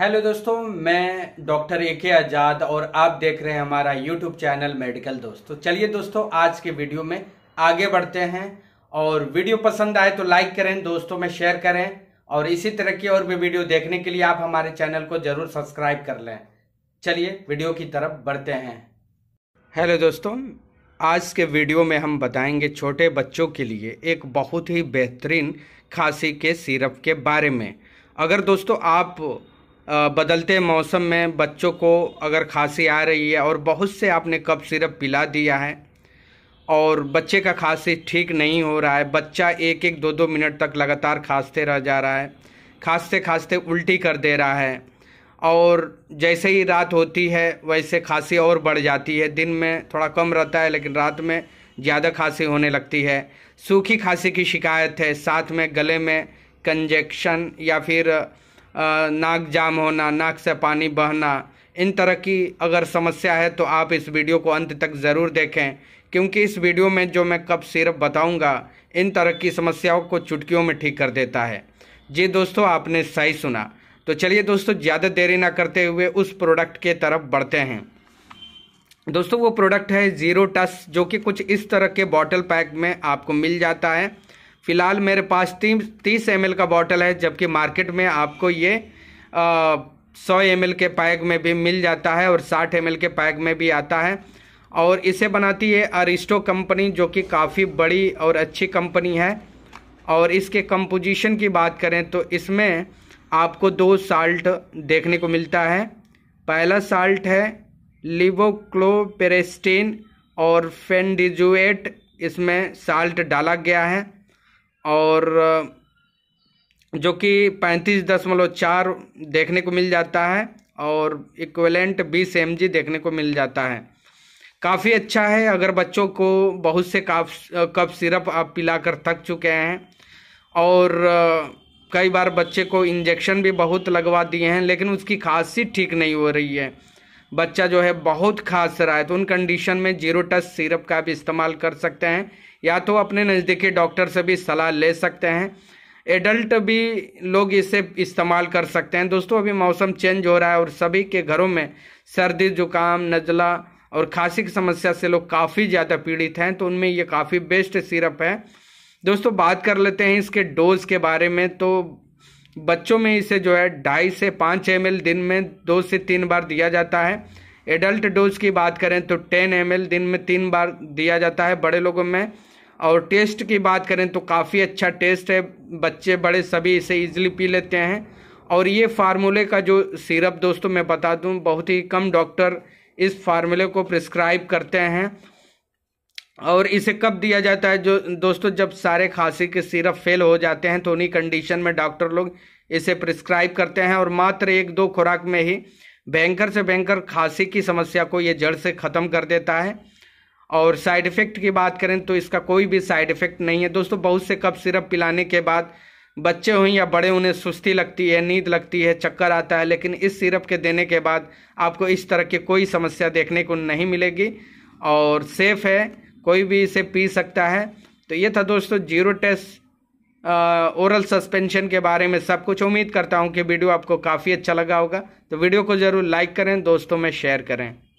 hello दोस्तों मैं doctor A के आज़ाद और आप देख रहे हैं हमारा यूट्यूब चैनल मेडिकल दोस्तों तो चलिए दोस्तों आज के वीडियो में आगे बढ़ते हैं और वीडियो पसंद आए तो लाइक करें दोस्तों में शेयर करें और इसी तरह की और भी वीडियो देखने के लिए आप हमारे चैनल को ज़रूर सब्सक्राइब कर लें चलिए वीडियो की तरफ बढ़ते हैं हेलो दोस्तों आज के वीडियो में हम बताएंगे छोटे बच्चों के लिए एक बहुत ही बेहतरीन खांसी के सिरप के बारे में अगर दोस्तों आप बदलते मौसम में बच्चों को अगर खांसी आ रही है और बहुत से आपने कप सिरप पिला दिया है और बच्चे का खांसी ठीक नहीं हो रहा है बच्चा एक एक दो दो मिनट तक लगातार खांसते रह जा रहा है खांसते खांसते उल्टी कर दे रहा है और जैसे ही रात होती है वैसे खांसी और बढ़ जाती है दिन में थोड़ा कम रहता है लेकिन रात में ज़्यादा खांसी होने लगती है सूखी खांसी की शिकायत है साथ में गले में कंजेक्शन या फिर नाक जाम होना नाक से पानी बहना इन तरह की अगर समस्या है तो आप इस वीडियो को अंत तक ज़रूर देखें क्योंकि इस वीडियो में जो मैं कब सिरप बताऊंगा इन तरह की समस्याओं को चुटकियों में ठीक कर देता है जी दोस्तों आपने सही सुना तो चलिए दोस्तों ज़्यादा देरी ना करते हुए उस प्रोडक्ट के तरफ बढ़ते हैं दोस्तों वो प्रोडक्ट है ज़ीरो टस जो कि कुछ इस तरह के बॉटल पैक में आपको मिल जाता है फ़िलहाल मेरे पास तीस एम का बॉटल है जबकि मार्केट में आपको ये सौ एम के पैक में भी मिल जाता है और साठ एम के पैक में भी आता है और इसे बनाती है अरिस्टो कंपनी जो कि काफ़ी बड़ी और अच्छी कंपनी है और इसके कंपोजिशन की बात करें तो इसमें आपको दो साल्ट देखने को मिलता है पहला साल्ट है लिवोक्लोपेरेस्टीन और फेंडिजुएट इसमें साल्ट डाला गया है और जो कि पैंतीस दशमलव चार देखने को मिल जाता है और इक्वलेंट बीस एम देखने को मिल जाता है काफ़ी अच्छा है अगर बच्चों को बहुत से काफ कप सिरप आप पिलाकर थक चुके हैं और कई बार बच्चे को इंजेक्शन भी बहुत लगवा दिए हैं लेकिन उसकी खांसी ठीक नहीं हो रही है बच्चा जो है बहुत खास रहा है तो उन कंडीशन में जीरो टच सिरप का भी इस्तेमाल कर सकते हैं या तो अपने नज़दीकी डॉक्टर से भी सलाह ले सकते हैं एडल्ट भी लोग इसे इस्तेमाल कर सकते हैं दोस्तों अभी मौसम चेंज हो रहा है और सभी के घरों में सर्दी जुकाम नज़ला और खांसी की समस्या से लोग काफ़ी ज़्यादा पीड़ित हैं तो उनमें ये काफ़ी बेस्ट सिरप है दोस्तों बात कर लेते हैं इसके डोज के बारे में तो बच्चों में इसे जो है ढाई से पाँच एम दिन में दो से तीन बार दिया जाता है एडल्ट डोज की बात करें तो टेन एम दिन में तीन बार दिया जाता है बड़े लोगों में और टेस्ट की बात करें तो काफ़ी अच्छा टेस्ट है बच्चे बड़े सभी इसे ईजिली पी लेते हैं और ये फार्मूले का जो सिरप दोस्तों मैं बता दूं बहुत ही कम डॉक्टर इस फार्मूले को प्रिस्क्राइब करते हैं और इसे कब दिया जाता है जो दोस्तों जब सारे खांसी के सिरप फेल हो जाते हैं तो उन्हीं कंडीशन में डॉक्टर लोग इसे प्रिस्क्राइब करते हैं और मात्र एक दो खुराक में ही भयंकर से भयंकर खांसी की समस्या को ये जड़ से ख़त्म कर देता है और साइड इफ़ेक्ट की बात करें तो इसका कोई भी साइड इफ़ेक्ट नहीं है दोस्तों बहुत से कप सिरप पिलाने के बाद बच्चे हुए या बड़े उन्हें सुस्ती लगती है नींद लगती है चक्कर आता है लेकिन इस सिरप के देने के बाद आपको इस तरह की कोई समस्या देखने को नहीं मिलेगी और सेफ़ है कोई भी इसे पी सकता है तो ये था दोस्तों जीरो टेस्ट ओरल सस्पेंशन के बारे में सब कुछ उम्मीद करता हूँ कि वीडियो आपको काफ़ी अच्छा लगा होगा तो वीडियो को ज़रूर लाइक करें दोस्तों में शेयर करें